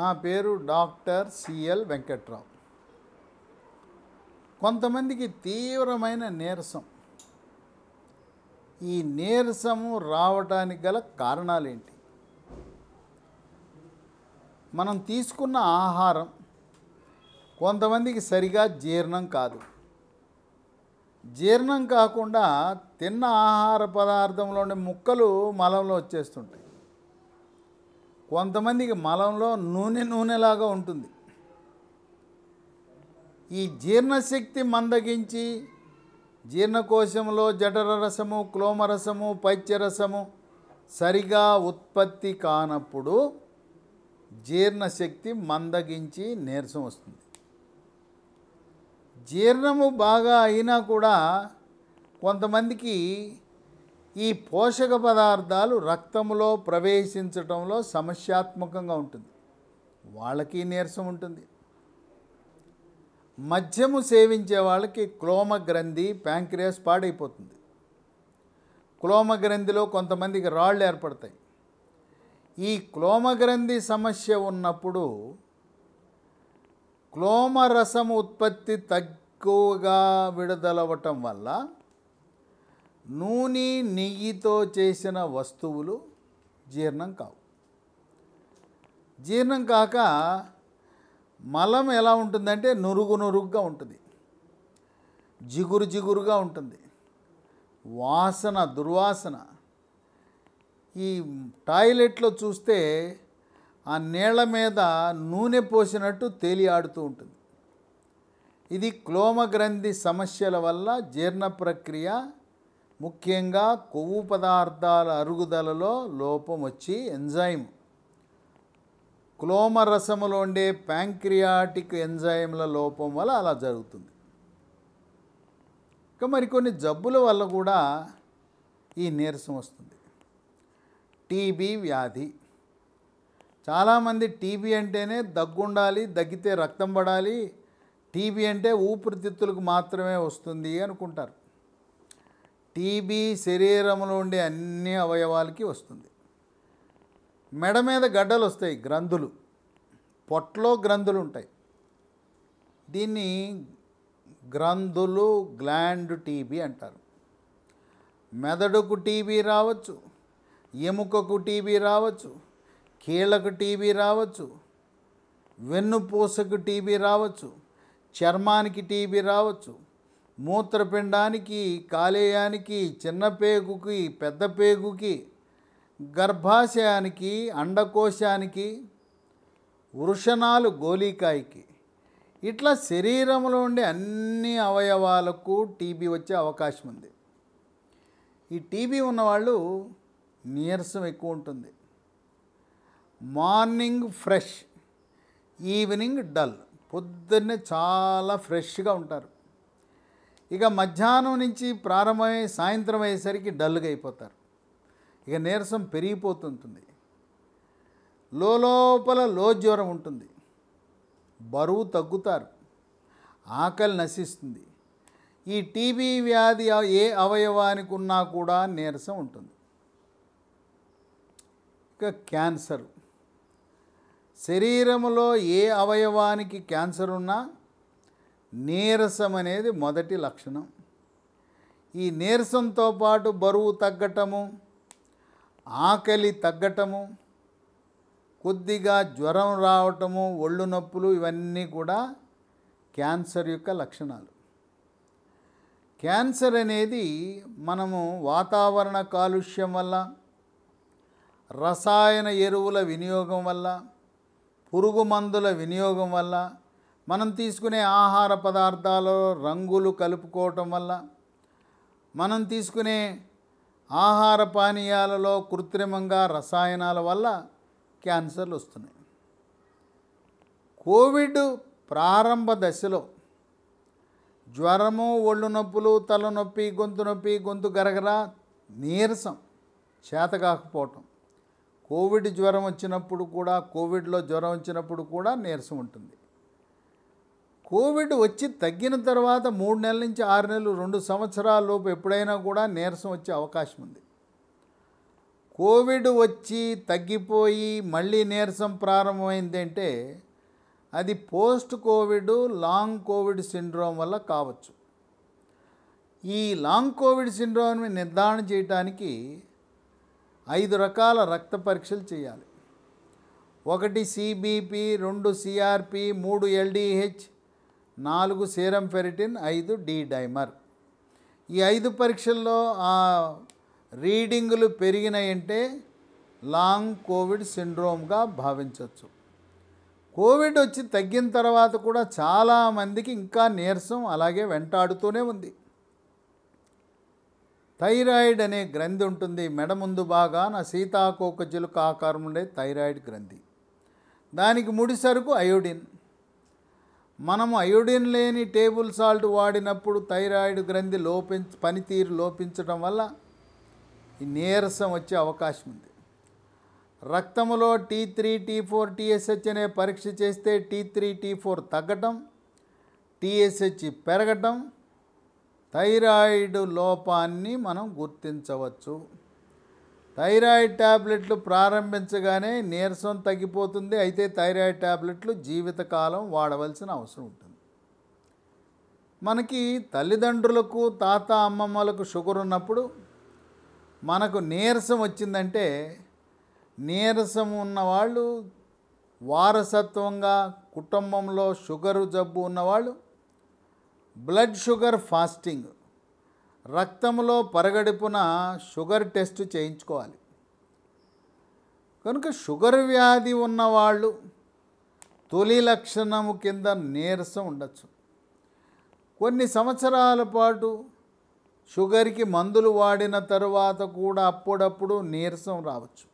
నా పేరు doctor CL Venkatrao కొంతమందికి తీవ్రమైన నీరసం ఈ నీరసము రావటానికి గల కారణాలేంటి మనం తీసుకున్న ఆహారం కొంతమందికి సరిగా జీర్ణం కాదు జీర్ణం కాకుండా తిన్న ఆహార పదార్థంలోని ముక్కలు మలంలో వచ్చేస్తుంటాయి కొంతమందికి మలంలో నూనె నూనెలాగా ఉంటుంది ఈ జీర్ణశక్తి మందగించి జీర్ణకోశంలో జఠర రసము క్లోమరసము పైత్యరసము సరిగా ఉత్పత్తి కానప్పుడు జీర్ణశక్తి మందగించి నీరసం వస్తుంది జీర్ణము బాగా అయినా కూడా కొంతమందికి ఈ పోషక పదార్థాలు రక్తంలో ప్రవేశించటంలో సమస్యాత్మకంగా ఉంటుంది వాళ్ళకి నీరసం ఉంటుంది మద్యము సేవించే వాళ్ళకి క్లోమ గ్రంథి ప్యాంక్రియాస్ పాడైపోతుంది క్లోమ గ్రంథిలో కొంతమందికి రాళ్ళు ఏర్పడతాయి ఈ క్లోమ గ్రంథి సమస్య ఉన్నప్పుడు క్లోమ రసం ఉత్పత్తి తక్కువగా విడుదలవటం వల్ల నూనె నెయ్యితో చేసిన వస్తువులు జీర్ణం కావు జీర్ణం కాక మలం ఎలా ఉంటుందంటే నురుగు నురుగ్గా ఉంటుంది జిగురు జిగురుగా ఉంటుంది వాసన దుర్వాసన ఈ టాయిలెట్లో చూస్తే ఆ నేల మీద నూనె పోసినట్టు తేలియాడుతూ ఉంటుంది ఇది క్లోమగ్రంథి సమస్యల వల్ల జీర్ణ ప్రక్రియ ముఖ్యంగా కొవ్వు పదార్థాల అరుగుదలలో లోపం వచ్చి ఎంజైమ్ రసములో ఉండే ప్యాంక్రియాటిక్ ఎంజైమ్ల లోపం వల్ల అలా జరుగుతుంది ఇంకా మరికొన్ని జబ్బుల వల్ల కూడా ఈ నీరసం వస్తుంది టీబీ వ్యాధి చాలామంది టీబీ అంటేనే దగ్గుండాలి దగ్గితే రక్తం పడాలి టీబీ అంటే ఊపిరితిత్తులకు మాత్రమే వస్తుంది అనుకుంటారు టీబీ శరీరంలో ఉండే అన్ని అవయవాలకి వస్తుంది మెడ మీద గడ్డలు వస్తాయి గ్రంథులు పొట్టలో గ్రంథులు ఉంటాయి దీన్ని గ్రంథులు గ్లాండ్ టీబీ అంటారు మెదడుకు టీబీ రావచ్చు ఎముకకు టీబీ రావచ్చు కీళ్ళకు టీబీ రావచ్చు వెన్నుపూసకు టీబీ రావచ్చు చర్మానికి టీబీ రావచ్చు మూత్రపిండానికి కాలేయానికి చిన్న పేగుకి పెద్ద పేగుకి గర్భాశయానికి అండకోశానికి వృషణాలు గోలీకాయకి ఇట్లా శరీరంలో ఉండే అన్ని అవయవాలకు టీబీ వచ్చే అవకాశం ఉంది ఈ టీబీ ఉన్నవాళ్ళు నీరసం ఎక్కువ ఉంటుంది మార్నింగ్ ఫ్రెష్ ఈవినింగ్ డల్ పొద్దున్నే చాలా ఫ్రెష్గా ఉంటారు ఇక మధ్యాహ్నం నుంచి ప్రారంభమై సాయంత్రం అయ్యేసరికి డల్గా అయిపోతారు ఇక నీరసం పెరిగిపోతుంటుంది లోపల లో జ్వరం ఉంటుంది బరువు తగ్గుతారు ఆకలి నశిస్తుంది ఈ టీబీ వ్యాధి ఏ అవయవానికి ఉన్నా కూడా నీరసం ఉంటుంది ఇక క్యాన్సర్ శరీరంలో ఏ అవయవానికి క్యాన్సర్ ఉన్నా నీరసం అనేది మొదటి లక్షణం ఈ నీరసంతో పాటు బరువు తగ్గటము ఆకలి తగ్గటము కొద్దిగా జ్వరం రావటము ఒళ్ళు నొప్పులు ఇవన్నీ కూడా క్యాన్సర్ యొక్క లక్షణాలు క్యాన్సర్ అనేది మనము వాతావరణ కాలుష్యం వల్ల రసాయన ఎరువుల వినియోగం వల్ల పురుగు మందుల వినియోగం వల్ల మనం తీసుకునే ఆహార పదార్థాలలో రంగులు కలుపుకోవటం వల్ల మనం తీసుకునే ఆహార పానీయాలలో కృత్రిమంగా రసాయనాల వల్ల క్యాన్సర్లు వస్తున్నాయి కోవిడ్ ప్రారంభ దశలో జ్వరము ఒళ్ళు నొప్పులు తలనొప్పి గొంతు నొప్పి గొంతు గరగరా నీరసం చేతకాకపోవటం కోవిడ్ జ్వరం వచ్చినప్పుడు కూడా కోవిడ్లో జ్వరం వచ్చినప్పుడు కూడా నీరసం ఉంటుంది కోవిడ్ వచ్చి తగ్గిన తర్వాత మూడు నెలల నుంచి ఆరు నెలలు రెండు సంవత్సరాల లోపు ఎప్పుడైనా కూడా నీరసం వచ్చే అవకాశం ఉంది కోవిడ్ వచ్చి తగ్గిపోయి మళ్ళీ నీరసం ప్రారంభమైందంటే అది post COVID long COVID syndrome వల్ల కావచ్చు ఈ లాంగ్ కోవిడ్ సిండ్రోమ్ని నిర్ధారణ చేయడానికి ఐదు రకాల రక్త పరీక్షలు చేయాలి ఒకటి సిబిపి రెండు సిఆర్పి మూడు ఎల్డిహెచ్ నాలుగు సీరం ఫెరిటిన్ ఐదు డి డైమర్ ఈ ఐదు పరీక్షల్లో ఆ రీడింగులు పెరిగినాయంటే లాంగ్ కోవిడ్ సిండ్రోమ్గా భావించవచ్చు కోవిడ్ వచ్చి తగ్గిన తర్వాత కూడా చాలామందికి ఇంకా నీరసం అలాగే వెంటాడుతూనే ఉంది థైరాయిడ్ అనే గ్రంథి ఉంటుంది మెడ ముందు బాగా నా సీతాకోకజులుక ఆకారం ఉండే థైరాయిడ్ గ్రంథి దానికి ముడి సరుకు అయోడిన్ మనము అయోడిన్ లేని టేబుల్ సాల్ట్ వాడినప్పుడు థైరాయిడ్ గ్రంథి లోపి పనితీరు లోపించడం వల్ల ఈ నీరసం వచ్చే అవకాశం ఉంది రక్తంలో T three T four TSH అనే పరీక్ష చేస్తే టీ త్రీ టీ ఫోర్ తగ్గటం టీఎస్హెచ్ పెరగటం థైరాయిడ్ లోపాన్ని మనం గుర్తించవచ్చు థైరాయిడ్ ట్యాబ్లెట్లు ప్రారంభించగానే నీరసం తగ్గిపోతుంది అయితే థైరాయిడ్ ట్యాబ్లెట్లు జీవితకాలం వాడవలసిన అవసరం ఉంటుంది మనకి తల్లిదండ్రులకు తాత అమ్మమ్మలకు షుగర్ ఉన్నప్పుడు మనకు నీరసం వచ్చిందంటే నీరసం ఉన్నవాళ్ళు వారసత్వంగా కుటుంబంలో షుగరు జబ్బు ఉన్నవాళ్ళు బ్లడ్ షుగర్ ఫాస్టింగ్ రక్తంలో పరగడుపున షుగర్ టెస్ట్ చేయించుకోవాలి కనుక షుగర్ వ్యాధి ఉన్నవాళ్ళు తొలి లక్షణము కింద నీరసం ఉండొచ్చు కొన్ని సంవత్సరాల పాటు షుగర్కి మందులు వాడిన తరువాత కూడా అప్పుడప్పుడు నీరసం రావచ్చు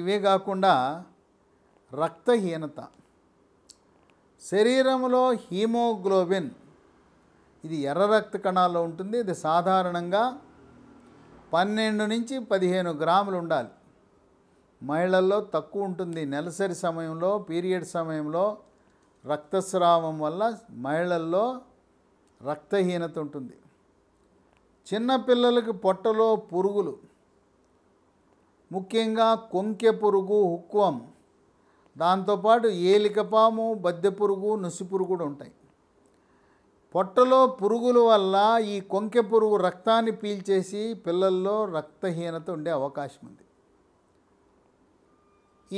ఇవే కాకుండా రక్తహీనత శరీరంలో హీమోగ్లోబిన్ ఇది ఎర్ర రక్త కణాల్లో ఉంటుంది ఇది సాధారణంగా పన్నెండు నుంచి పదిహేను గ్రాములు ఉండాలి మహిళల్లో తక్కువ ఉంటుంది నెలసరి సమయంలో పీరియడ్ సమయంలో రక్తస్రావం వల్ల మహిళల్లో రక్తహీనత ఉంటుంది చిన్నపిల్లలకు పొట్టలో పురుగులు ముఖ్యంగా కొంకె పురుగు హుక్వం దాంతోపాటు ఏలికపాము బద్దె పురుగు నుసి పురుగు కూడా ఉంటాయి పొట్టలో పురుగుల వల్ల ఈ కొంకె పురుగు రక్తాన్ని పీల్చేసి పిల్లల్లో రక్తహీనత ఉండే అవకాశం ఉంది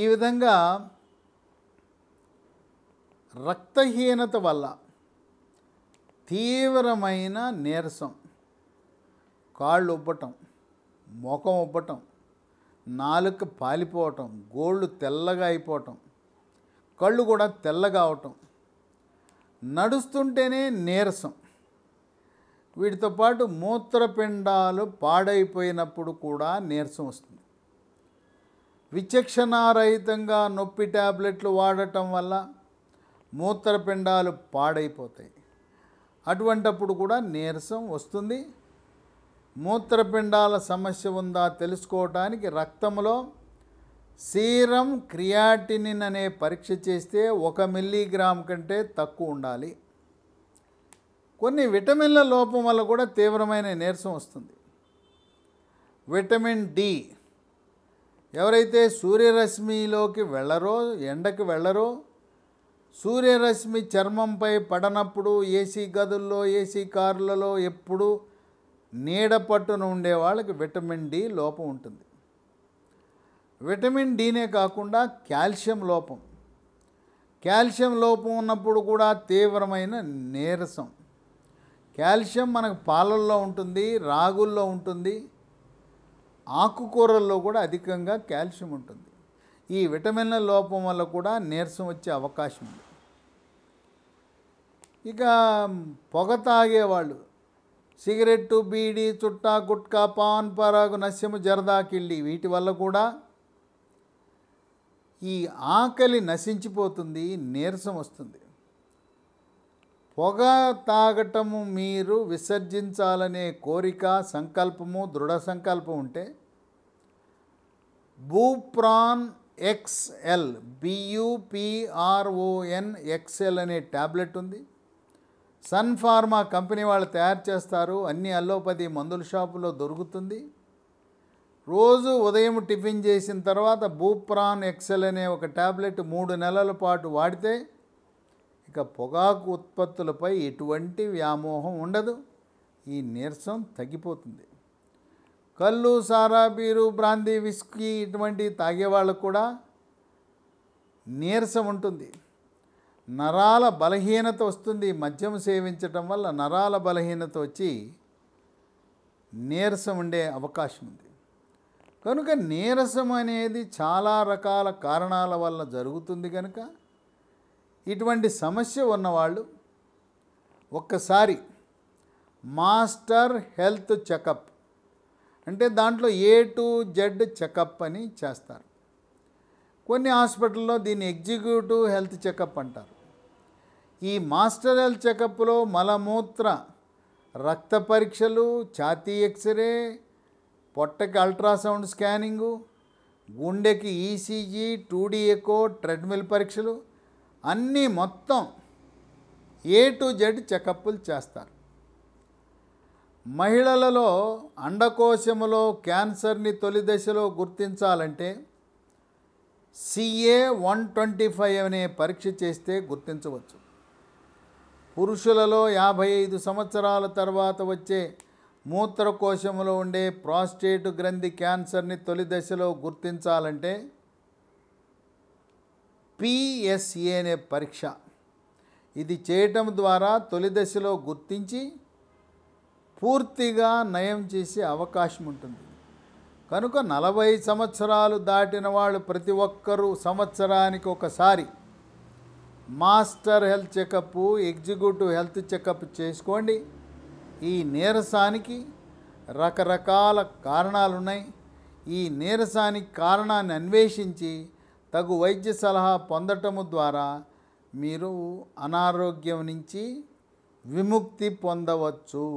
ఈ విధంగా రక్తహీనత వల్ల తీవ్రమైన నీరసం కాళ్ళు ఉబ్బటం ముఖం ఉబ్బటం నాలుక పాలిపోవటం గోళ్ళు తెల్లగా అయిపోవటం కళ్ళు కూడా తెల్లగా అవటం నడుస్తుంటేనే నీరసం వీటితో పాటు మూత్రపిండాలు పాడైపోయినప్పుడు కూడా నీరసం వస్తుంది విచక్షణారహితంగా నొప్పి ట్యాబ్లెట్లు వాడటం వల్ల మూత్రపిండాలు పాడైపోతాయి అటువంటప్పుడు కూడా నీరసం వస్తుంది మూత్రపిండాల సమస్య ఉందా తెలుసుకోవటానికి రక్తంలో సీరం క్రియాటినిన్ అనే పరీక్ష చేస్తే ఒక మిల్లీగ్రామ్ కంటే తక్కువ ఉండాలి కొన్ని విటమిన్ల లోపం వల్ల కూడా తీవ్రమైన నీరసం వస్తుంది విటమిన్ డి ఎవరైతే సూర్యరశ్మిలోకి వెళ్ళరో ఎండకు వెళ్ళరో సూర్యరశ్మి చర్మంపై పడనప్పుడు ఏసీ గదుల్లో ఏసీ కార్లలో ఎప్పుడూ నీడ పట్టున ఉండే వాళ్ళకి విటమిన్ డి లోపం ఉంటుంది విటమిన్ డీనే కాకుండా కాల్షియం లోపం కాల్షియం లోపం ఉన్నప్పుడు కూడా తీవ్రమైన నీరసం కాల్షియం మనకు పాలల్లో ఉంటుంది రాగుల్లో ఉంటుంది ఆకుకూరల్లో కూడా అధికంగా కాల్షియం ఉంటుంది ఈ విటమిన్ల లోపం వల్ల కూడా నీరసం వచ్చే అవకాశం ఉంది ఇక పొగ తాగేవాళ్ళు సిగరెట్టు బీడీ చుట్టా గుట్కా పాన్ పరాగు నస్యము జరదాకిళ్ళి వీటి వల్ల కూడా ఈ ఆకలి నశించిపోతుంది నీరసం వస్తుంది పొగ తాగటము మీరు విసర్జించాలనే కోరిక సంకల్పము దృఢ సంకల్పం ఉంటే బూప్రాన్ ఎక్స్ఎల్ బియూపిఆర్ఓఎన్ ఎక్స్ఎల్ అనే ట్యాబ్లెట్ ఉంది సన్ ఫార్మా కంపెనీ వాళ్ళు తయారు చేస్తారు అన్ని అల్లోపతి మందుల షాపులో దొరుకుతుంది రోజు ఉదయం టిఫిన్ చేసిన తర్వాత బూప్రాన్ ఎక్సెల్ అనే ఒక ట్యాబ్లెట్ మూడు నెలల పాటు వాడితే ఇక పొగాకు ఉత్పత్తులపై ఎటువంటి వ్యామోహం ఉండదు ఈ నీరసం తగ్గిపోతుంది కళ్ళు సారా బీరు బ్రాందీ విస్కీ ఇటువంటి తాగేవాళ్ళకు కూడా నీరసం ఉంటుంది నరాల బలహీనత వస్తుంది మద్యం సేవించటం వల్ల నరాల బలహీనత వచ్చి నీరసం ఉండే అవకాశం ఉంది కనుక నీరసం అనేది చాలా రకాల కారణాల వల్ల జరుగుతుంది కనుక ఇటువంటి సమస్య ఉన్నవాళ్ళు ఒక్కసారి మాస్టర్ హెల్త్ చెకప్ అంటే దాంట్లో ఏ టు జెడ్ చెకప్ అని చేస్తారు కొన్ని హాస్పిటల్లో దీన్ని ఎగ్జిక్యూటివ్ హెల్త్ చెకప్ అంటారు ఈ మాస్టర్ హెల్త్ చెకప్లో మలమూత్ర రక్త పరీక్షలు ఛాతీ ఎక్స్రే పొట్టకి అల్ట్రాసౌండ్ స్కానింగు గుండెకి ఈసీజీ టూడీ ఎకో ట్రెడ్మిల్ పరీక్షలు అన్నీ మొత్తం ఏ టు జెడ్ చెకప్పులు చేస్తారు మహిళలలో అండకోశములో క్యాన్సర్ని తొలి దశలో గుర్తించాలంటే సిఏ వన్ ట్వంటీ ఫైవ్ అనే పరీక్ష చేస్తే గుర్తించవచ్చు పురుషులలో యాభై ఐదు సంవత్సరాల తర్వాత వచ్చే మూత్రకోశంలో ఉండే ప్రాస్టేట్ గ్రంథి క్యాన్సర్ని తొలి దశలో గుర్తించాలంటే పిఎస్ఏ అనే పరీక్ష ఇది చేయటం ద్వారా తొలి దశలో గుర్తించి పూర్తిగా నయం చేసే అవకాశం ఉంటుంది కనుక నలభై సంవత్సరాలు దాటిన వాళ్ళు ప్రతి ఒక్కరూ సంవత్సరానికి ఒకసారి master health checkup executive health checkup చేసుకోండి ఈ నీరసానికి రకరకాల కారణాలున్నాయి ఈ నీరసానికి కారణాన్ని అన్వేషించి తగు వైద్య సలహా పొందటము ద్వారా మీరు అనారోగ్యం నుంచి విముక్తి పొందవచ్చు